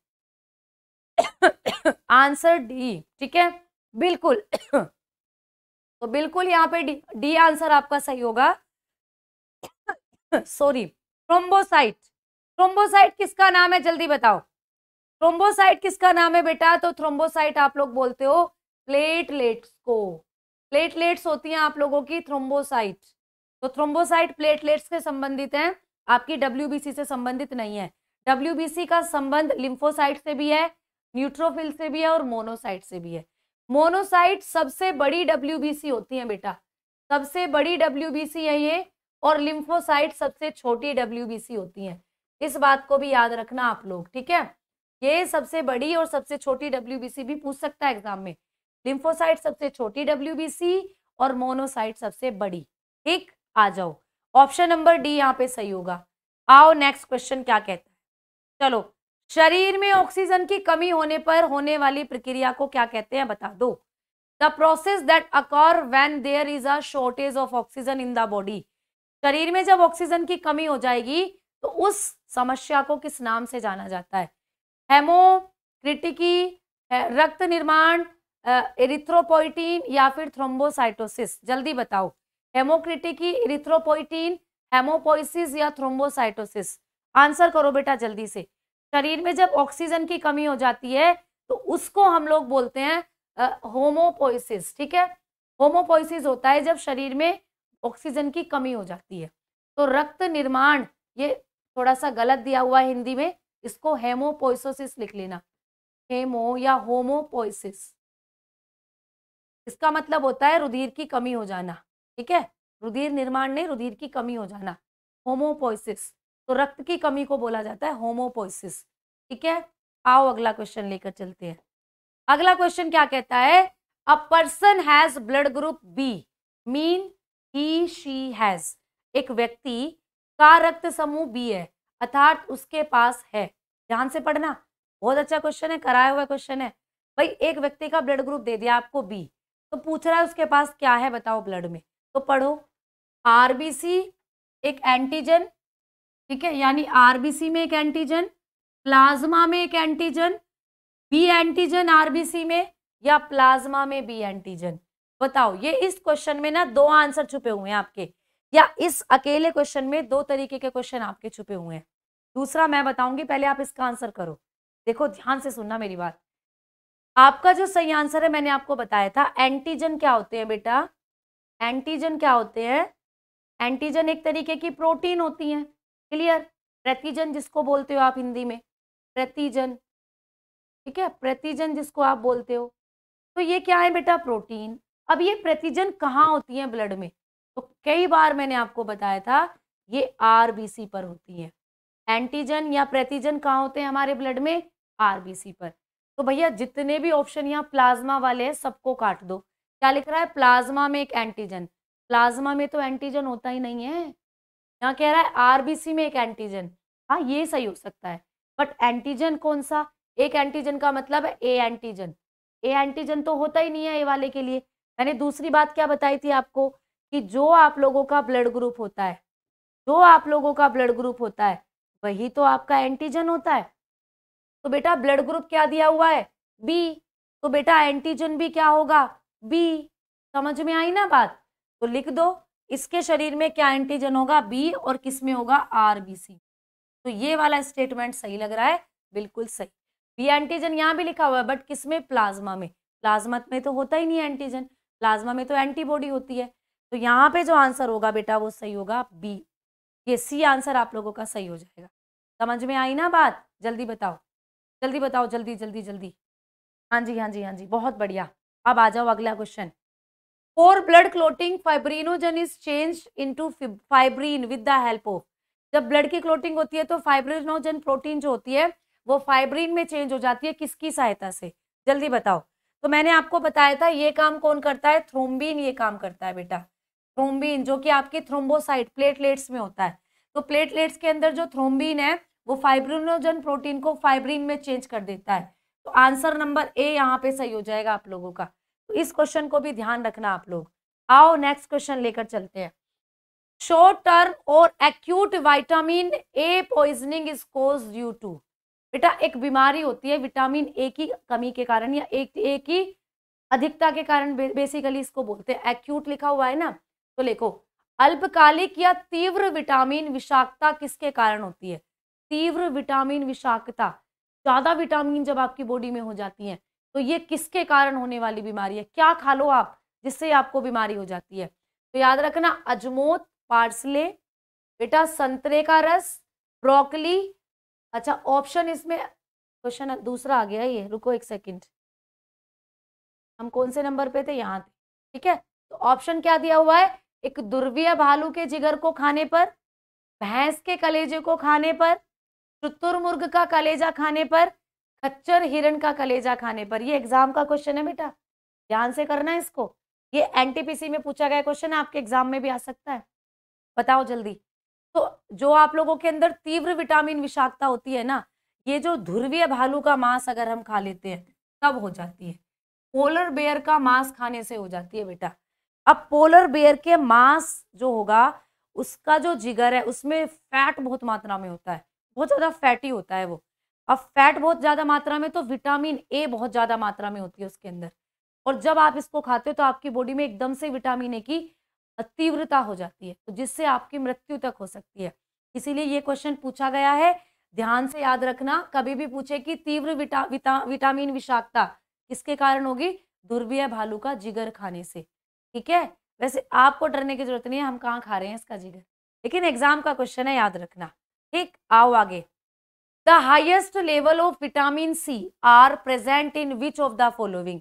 आंसर डी ठीक है बिल्कुल तो बिल्कुल यहाँ पे डी डी आंसर आपका सही होगा सॉरी ट्रोम्बोसाइट ट्रोम्बोसाइट किसका नाम है जल्दी बताओ थ्रोम्बोसाइट किसका नाम है बेटा तो थ्रोम्बोसाइट आप लोग बोलते हो प्लेटलेट्स को प्लेटलेट्स होती हैं आप लोगों की थ्रोम्बोसाइट तो थ्रोम्बोसाइट प्लेटलेट्स से संबंधित हैं आपकी डब्ल्यू से संबंधित नहीं है डब्ल्यू का संबंध लिम्फोसाइट से भी है न्यूट्रोफिल से भी है और मोनोसाइट से भी है मोनोसाइट सबसे बड़ी डब्ल्यू होती है बेटा सबसे बड़ी डब्ल्यू है ये और लिम्फोसाइट सबसे छोटी डब्ल्यू होती है इस बात को भी याद रखना आप लोग ठीक है ये सबसे बड़ी और सबसे छोटी डब्ल्यू भी पूछ सकता है एग्जाम में लिम्फोसाइट सबसे छोटी डब्ल्यू और मोनोसाइट सबसे बड़ी ठीक आ जाओ ऑप्शन नंबर डी यहाँ पे सही होगा आओ नेक्स्ट क्वेश्चन क्या कहता है चलो शरीर में ऑक्सीजन की कमी होने पर होने वाली प्रक्रिया को क्या कहते हैं बता दो the process that occur when there is a shortage of oxygen in the body शरीर में जब ऑक्सीजन की कमी हो जाएगी तो उस समस्या को किस नाम से जाना जाता है हेमोक्रिटिकी रक्त निर्माण एरिथ्रोपोइटीन या फिर थ्रोम्बोसाइटोसिस जल्दी बताओ हेमोक्रिटिकी एरिथ्रोपोइटीन हेमोपोइसिस या थ्रोम्बोसाइटोसिस आंसर करो बेटा जल्दी से शरीर में जब ऑक्सीजन की कमी हो जाती है तो उसको हम लोग बोलते हैं होमोपोइसिस ठीक है होमोपोइसिस होता है जब शरीर में ऑक्सीजन की कमी हो जाती है तो रक्त निर्माण ये थोड़ा सा गलत दिया हुआ है हिंदी में इसको हेमोपोइसोसिस लिख लेना हेमो या होमोपोइसिस इसका मतलब होता है रुधिर की कमी हो जाना ठीक है रुधिर निर्माण नहीं रुधिर की कमी हो जाना होमोपोइसिस तो रक्त की कमी को बोला जाता है होमोपोइसिस ठीक है आओ अगला क्वेश्चन लेकर चलते हैं अगला क्वेश्चन क्या कहता है a person has blood group B mean he she has एक व्यक्ति का रक्त समूह बी है अर्थात उसके पास है ध्यान से पढ़ना बहुत अच्छा क्वेश्चन है कराया हुआ क्वेश्चन है भाई एक व्यक्ति का ब्लड ग्रुप दे दिया आपको बी तो पूछ रहा है उसके पास क्या है बताओ ब्लड में तो पढ़ो आरबीसी एक एंटीजन ठीक है यानी आरबीसी में एक एंटीजन प्लाज्मा में एक एंटीजन बी एंटीजन आरबीसी में या प्लाज्मा में बी एंटीजन बताओ ये इस क्वेश्चन में ना दो आंसर छुपे हुए हैं आपके या इस अकेले क्वेश्चन में दो तरीके के क्वेश्चन आपके छुपे हुए हैं दूसरा मैं बताऊंगी पहले आप इसका आंसर करो देखो ध्यान से सुनना मेरी बात आपका जो सही आंसर है मैंने आपको बताया था एंटीजन क्या होते हैं बेटा एंटीजन क्या होते हैं एंटीजन एक तरीके की प्रोटीन होती है क्लियर प्रतिजन जिसको बोलते हो आप हिंदी में प्रतिजन ठीक है प्रतिजन जिसको आप बोलते हो तो ये क्या है बेटा प्रोटीन अब ये प्रतिजन कहाँ होती है ब्लड में तो कई बार मैंने आपको बताया था ये आरबीसी पर होती है एंटीजन या प्रतिजन कहाँ होते हैं हमारे ब्लड में आरबीसी पर तो भैया जितने भी ऑप्शन यहाँ प्लाज्मा वाले हैं सबको काट दो क्या लिख रहा है प्लाज्मा में एक एंटीजन प्लाज्मा में तो एंटीजन होता ही नहीं है यहाँ कह रहा है आरबीसी में एक एंटीजन हाँ ये सही हो सकता है बट एंटीजन कौन सा एक एंटीजन का मतलब है ए एंटीजन ए एंटीजन तो होता ही नहीं है ए वाले के लिए मैंने दूसरी बात क्या बताई थी आपको कि जो आप लोगों का ब्लड ग्रुप होता है जो आप लोगों का ब्लड ग्रुप होता है वही तो आपका एंटीजन होता है तो बेटा ब्लड ग्रुप क्या दिया हुआ है बी तो बेटा एंटीजन भी क्या होगा बी समझ में आई ना बात तो लिख दो इसके शरीर में क्या एंटीजन होगा बी और किस में होगा आर बी सी तो ये वाला स्टेटमेंट सही लग रहा है बिल्कुल सही बी एंटीजन यहाँ भी लिखा हुआ है बट किस में प्लाज्मा में प्लाज्मा में तो होता ही नहीं एंटीजन प्लाज्मा में तो एंटीबॉडी होती है तो यहाँ पे जो आंसर होगा बेटा वो सही होगा बी ये सी आंसर आप लोगों का सही हो जाएगा समझ में आई ना बात जल्दी बताओ जल्दी बताओ जल्दी जल्दी जल्दी हाँ जी हाँ जी हाँ जी बहुत बढ़िया अब आ जाओ अगला question four blood clotting fibrinogen is change into fibrin with the help of जब ब्लड की क्लोटिंग होती है तो फाइब्रीनोजन प्रोटीन जो होती है वो फाइब्रीन में चेंज हो जाती है किसकी सहायता से जल्दी बताओ तो मैंने आपको बताया था ये काम कौन करता है थ्रोम्बिन ये काम करता है बेटा थ्रोम्बिन जो कि आपके थ्रोम्बोसाइट प्लेटलेट्स में होता है तो प्लेटलेट्स के अंदर जो थ्रोम्बिन है वो फाइब्रिनोजन प्रोटीन को फाइब्रिन में चेंज कर देता है तो आंसर नंबर ए यहाँ पे सही हो जाएगा आप लोगों का तो इस क्वेश्चन को भी ध्यान रखना आप लोग आओ नेक्स्ट क्वेश्चन लेकर चलते हैं शॉर्ट टर्म और acute vitamin A poisoning is cause due to बेटा एक बीमारी होती है विटामिन ए की कमी के कारण या ए, ए की अधिकता के कारण बेसिकली इसको बोलते हैं एक्यूट लिखा हुआ है ना तो देखो अल्पकालिक या तीव्र विटामिन विषाक्तता किसके कारण होती है तीव्र विटामिन विषाक्तता ज़्यादा विटामिन जब आपकी बॉडी में हो जाती है तो ये किसके कारण होने वाली बीमारी है क्या खा लो आप जिससे आपको बीमारी हो जाती है तो याद रखना अजमोत पार्सले बेटा संतरे का रस ब्रोकली अच्छा ऑप्शन इसमें क्वेश्चन दूसरा आ गया ये रुको एक सेकंड हम कौन से नंबर पे थे यहाँ थे ठीक है तो ऑप्शन क्या दिया हुआ है एक दुर्विया भालू के जिगर को खाने पर भैंस के कलेजे को खाने पर चतुर्मुर्ग का कलेजा खाने पर खच्चर हिरण का कलेजा खाने पर ये एग्जाम का क्वेश्चन है बेटा ध्यान से करना इसको ये एनटीपीसी में पूछा गया क्वेश्चन आपके एग्जाम में भी आ सकता है बताओ जल्दी तो जो आप लोगों के अंदर तीव्र विटामिन विषाक्तता होती है ना ये जो ध्रुवीय भालू का मांस अगर हम खा लेते हैं तब हो जाती है पोलर बेयर का मांस खाने से हो जाती है बेटा अब पोलर बेयर के मांस जो होगा उसका जो जिगर है उसमें फैट बहुत मात्रा में होता है बहुत ज़्यादा फैटी होता है वो अब फैट बहुत ज़्यादा मात्रा में तो विटामिन ए बहुत ज़्यादा मात्रा में होती है उसके अंदर और जब आप इसको खाते हो तो आपकी बॉडी में एकदम से विटामिन ए की तीव्रता हो जाती है तो जिससे आपकी मृत्यु तक हो सकती है इसीलिए ये क्वेश्चन पूछा गया है ध्यान से याद रखना कभी भी पूछे कि तीव्र विटा, विटा, विटामिन विषाक्तता किसके कारण होगी ध्रुवीय भालू का जिगर खाने से ठीक है वैसे आपको डरने की जरूरत नहीं है हम कहाँ खा रहे हैं इसका जिगर लेकिन एग्जाम का क्वेश्चन है याद रखना ठीक आओ आगे the highest level of vitamin C are present in which of the following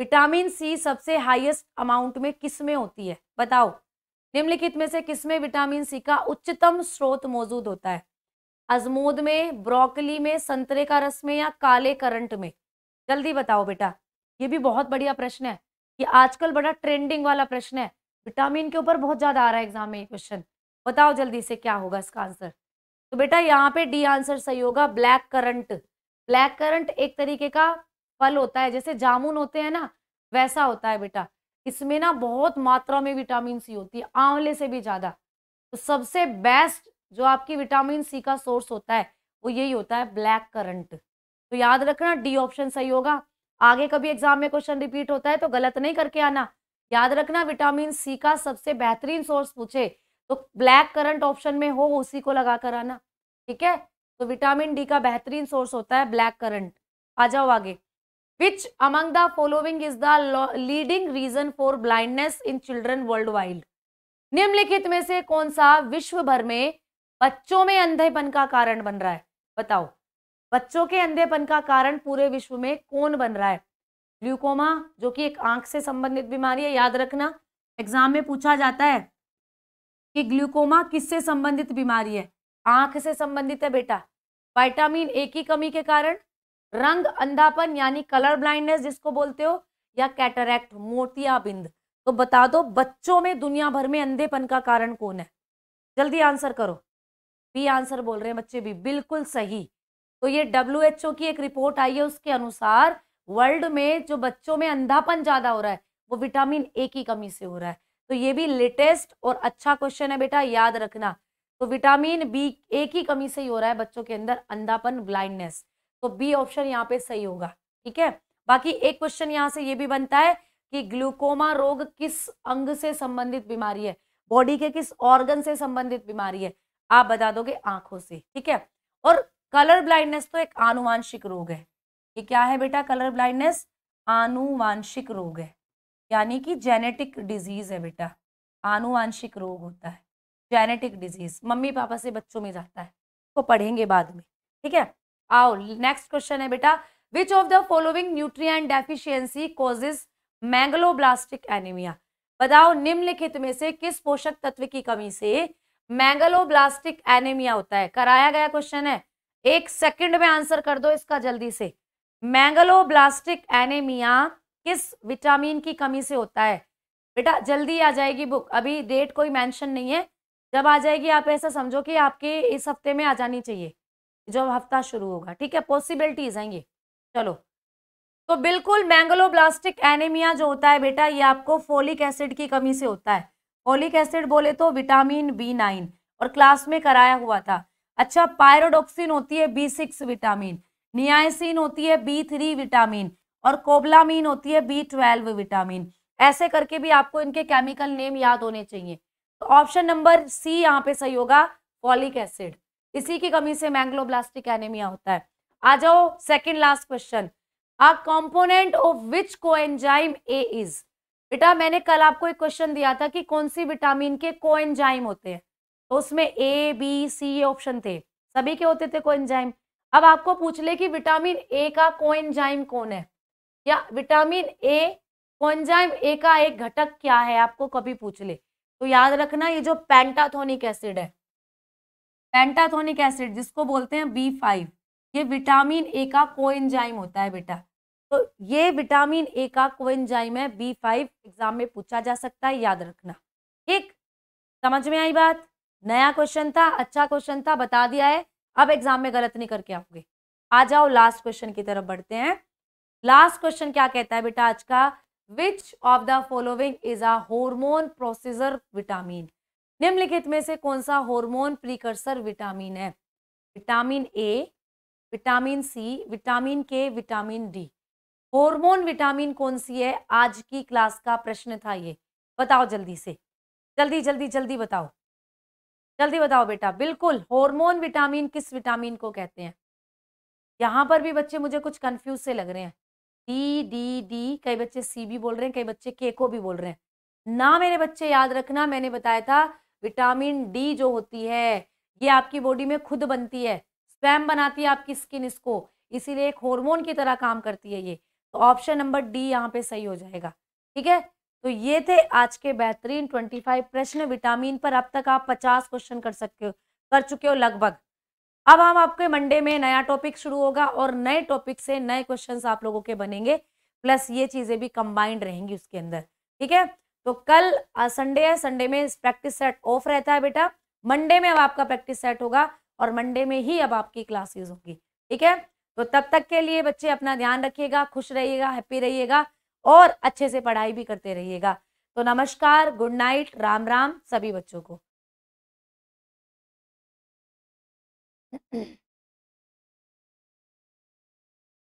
vitamin C सबसे हाइएस्ट अमाउंट में किस में होती है बताओ निम्नलिखित में से किस में विटामिन सी का उच्चतम स्रोत मौजूद होता है अजमोद में ब्रोकली में संतरे का रस में या काले करंट में जल्दी बताओ बेटा ये भी बहुत बढ़िया प्रश्न है ये आजकल बड़ा ट्रेंडिंग वाला प्रश्न है विटामिन के ऊपर बहुत ज़्यादा आ रहा है एग्जाम में ये क्वेश्चन बताओ जल्दी से क्या होगा इसका आंसर तो बेटा यहाँ पे डी आंसर सही होगा ब्लैक करंट ब्लैक करंट एक तरीके का फल होता है जैसे जामुन होते हैं ना वैसा होता है बेटा इसमें ना बहुत मात्रा में विटामिन सी होती है आंवले से भी ज़्यादा तो सबसे बेस्ट जो आपकी विटामिन सी का सोर्स होता है वो यही होता है ब्लैक करंट तो याद रखना डी ऑप्शन सही होगा आगे कभी एग्जाम में क्वेश्चन रिपीट होता है तो गलत नहीं करके आना याद रखना विटामिन सी का सबसे बेहतरीन सोर्स पूछे तो ब्लैक करंट ऑप्शन में हो उसी को लगा कर आना ठीक है तो विटामिन डी का बेहतरीन सोर्स होता है ब्लैक करंट आ जाओ आगे which among the following is the leading reason for blindness in children worldwide निम्नलिखित में से कौन सा विश्व भर में बच्चों में अंधेपन का कारण बन रहा है बताओ बच्चों के अंधेपन का कारण पूरे विश्व में कौन बन रहा है ग्लूकोमा जो कि एक आंख से संबंधित बीमारी है याद रखना एग्जाम में पूछा जाता है कि ग्लूकोमा किससे संबंधित बीमारी है आंख से संबंधित है बेटा विटामिन ए की कमी के कारण रंग अंधापन यानी कलर ब्लाइंडनेस जिसको बोलते हो या कैटरैक्ट मोतियाबिंद तो बता दो बच्चों में दुनिया भर में अंधेपन का कारण कौन है जल्दी आंसर करो बी आंसर बोल रहे हैं बच्चे भी बिल्कुल सही तो ये डब्ल्यू की एक रिपोर्ट आई है उसके अनुसार वर्ल्ड में जो बच्चों में अंधापन ज़्यादा हो रहा है वो विटामिन ए की कमी से हो रहा है तो ये भी लेटेस्ट और अच्छा क्वेश्चन है बेटा याद रखना तो विटामिन बी ए की कमी से ही हो रहा है बच्चों के अंदर अंधापन ब्लाइंडनेस तो बी ऑप्शन यहाँ पे सही होगा ठीक है बाकी एक क्वेश्चन यहाँ से ये भी बनता है कि ग्लूकोमा रोग किस अंग से संबंधित बीमारी है बॉडी के किस ऑर्गन से संबंधित बीमारी है आप बता दोगे आंखों से ठीक है और कलर ब्लाइंडनेस तो एक आनुवांशिक रोग है ये क्या है बेटा कलर ब्लाइंडनेस आनुवांशिक रोग है यानी कि जेनेटिक डिजीज है बेटा आनुवांशिक रोग होता है जेनेटिक डिजीज मम्मी पापा से बच्चों में जाता है वो तो पढ़ेंगे बाद में ठीक है आओ नेक्स्ट क्वेश्चन है बेटा which of the following and deficiency causes megaloblastic anaemia बताओ निम्नलिखित में से किस पोषक तत्व की कमी से मैंगलोब्लास्टिक एनीमिया होता है कराया गया क्वेश्चन है एक सेकंड में आंसर कर दो इसका जल्दी से मैंगलोब्लास्टिक एनेमिया किस विटामिन की कमी से होता है बेटा जल्दी आ जाएगी बुक अभी डेट कोई मेंशन नहीं है जब आ जाएगी आप ऐसा समझो कि आपके इस हफ्ते में आ जानी चाहिए जब हफ्ता शुरू होगा ठीक है पॉसिबिलिटीज हैं ये चलो तो बिल्कुल मैंगलोब्लास्टिक एनेमिया जो होता है बेटा ये आपको फोलिक एसिड की कमी से होता है फोलिक एसिड बोले तो विटामिन बी नाइन और क्लास में कराया हुआ था अच्छा पायरोडोक्सिन होती है बी सिक्स विटामिन नियासिन होती है बी थ्री विटामिन और कोबलामीन होती है बी ट्वेल्व विटामिन ऐसे करके भी आपको इनके केमिकल नेम याद होने चाहिए तो ऑप्शन नंबर सी यहाँ पे सही होगा फॉलिक एसिड इसी की कमी से मैंग्लोब्लास्टिक एनेमिया होता है आ जाओ second last question a component of which enzyme A is बेटा मैंने कल आपको एक क्वेश्चन दिया था कि कौन सी विटामिन के कोएंजाइम होते हैं तो उसमें ए बी सी ये ऑप्शन थे सभी के होते थे कोएंजाइम अब आपको पूछ ले कि विटामिन ए का कोएंजाइम कौन है या विटामिन ए कोएंजाइम ए का एक घटक क्या है आपको कभी पूछ ले तो याद रखना ये जो पेंटाथोनिक एसिड है पेंटाथोनिक एसिड जिसको बोलते हैं बी फाइव ये विटामिन ए का कोएंजाइम होता है बेटा तो ये विटामिन ए का कोएंजाइम है बी फाइव एग्जाम में पूछा जा सकता है याद रखना ठीक समझ में आई बात नया क्वेश्चन था अच्छा क्वेश्चन था बता दिया है अब एग्जाम में गलत नहीं करके आओगे आ जाओ लास्ट क्वेश्चन की तरफ बढ़ते हैं लास्ट क्वेश्चन क्या कहता है बेटा आज का which of the following is a hormone processor vitamin निम्नलिखित में से कौन सा हॉर्मोन प्रीकर्सर विटामिन है vitamin A vitamin C vitamin K vitamin D hormone vitamin कौन सी है आज की क्लास का प्रश्न था ये बताओ जल्दी से जल्दी जल्दी जल्दी बताओ जल्दी बताओ बेटा बिल्कुल हॉर्मोन विटामिन किस विटामिन को कहते हैं यहाँ पर भी बच्चे मुझे कुछ कंफ्यूज से लग रहे हैं डी डी डी कई बच्चे सी भी बोल रहे हैं कई बच्चे के को भी बोल रहे हैं ना मेरे बच्चे याद रखना मैंने बताया था विटामिन डी जो होती है ये आपकी बॉडी में खुद बनती है स्वयं बनाती है आपकी स्किन इसको इसीलिए एक हॉर्मोन की तरह काम करती है ये तो ऑप्शन नंबर डी यहाँ पे सही हो जाएगा ठीक है तो ये थे आज के बेहतरीन 25 प्रश्न विटामिन पर अब तक आप 50 क्वेश्चन कर सकते हो कर चुके हो लगभग अब हम आपके मंडे में नया टॉपिक शुरू होगा और नए टॉपिक से नए क्वेश्चन आप लोगों के बनेंगे प्लस ये चीज़ें भी कंबाइंड रहेंगी उसके अंदर ठीक है तो कल संडे है संडे में प्रैक्टिस सेट ऑफ रहता है बेटा मंडे में अब आपका प्रैक्टिस सेट होगा और मंडे में ही अब आपकी क्लासेस होगी ठीक है तो तब तक के लिए बच्चे अपना ध्यान रखिएगा खुश रहिएगा हैप्पी रहिएगा और अच्छे से पढ़ाई भी करते रहिएगा तो नमस्कार गुड नाइट राम राम सभी बच्चों को